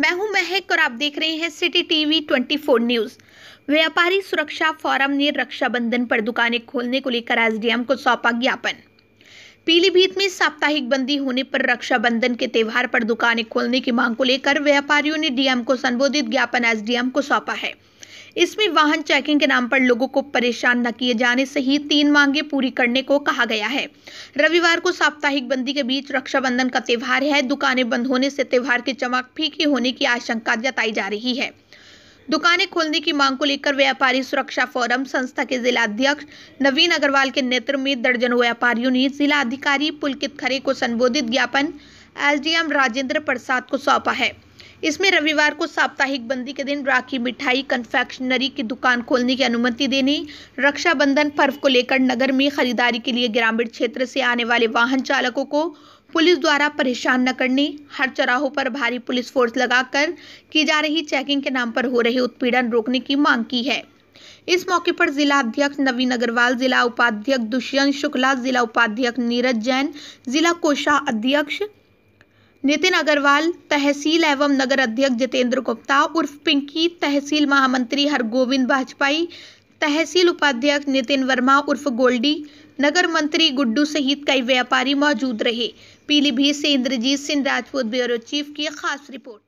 मैं हूं महक और आप देख रहे हैं सिटी टीवी 24 न्यूज़ व्यापारी सुरक्षा फोरम ने रक्षाबंधन पर दुकानें खोलने को लेकर एसडीएम को सौंपा ज्ञापन पीलीभीत में साप्ताहिक बंदी होने पर रक्षाबंधन के त्यौहार पर दुकानें खोलने की मांग को लेकर व्यापारियों ने डीएम को संबोधित ज्ञापन एसडीएम को सौंपा है इसमें वाहन चेकिंग के नाम पर लोगों को परेशान न किए जाने से ही तीन मांगे पूरी करने को कहा गया है रविवार को साप्ताहिक बंदी के बीच रक्षाबंधन का त्यौहार है दुकानें बंद होने से त्यौहार की चमक फीकी होने की आशंका जताई जा रही है दुकानें खोलने की मांग को लेकर व्यापारी सुरक्षा फोरम संस्था के जिलाध्यक्ष नवीन अग्रवाल के नेतृत्व में दर्जनों व्यापारियों ने जिला अधिकारी पुलकित खरे को संबोधित ज्ञापन एसडीएम राजेंद्र प्रसाद को सौंपा है इसमें रविवार को साप्ताहिक बंदी के दिन राखी मिठाई कन्फेक्शनरी की दुकान खोलने की अनुमति देने रक्षाबंधन पर्व को लेकर नगर में खरीदारी के लिए ग्रामीण क्षेत्र से आने वाले वाहन चालकों को पुलिस द्वारा परेशान न करने हर चौराहों पर भारी पुलिस फोर्स लगाकर की जा रही चेकिंग के नाम पर हो रहे उत्पीड़न रोकने की मांग की है इस मौके पर जिला अध्यक्ष नवीन अग्रवाल जिला उपाध्यक्ष दुष्यंत शुक्ला जिला उपाध्यक्ष नीरज जैन जिला कोषा अध्यक्ष नितिन अग्रवाल तहसील एवं नगर अध्यक्ष जितेंद्र गुप्ता उर्फ पिंकी तहसील महामंत्री हरगोविंद भाजपाई तहसील उपाध्यक्ष नितिन वर्मा उर्फ गोल्डी नगर मंत्री गुड्डू सहित कई व्यापारी मौजूद रहे पीलीभीत से इंद्रजीत सिंह राजपूत ब्यूरो चीफ की खास रिपोर्ट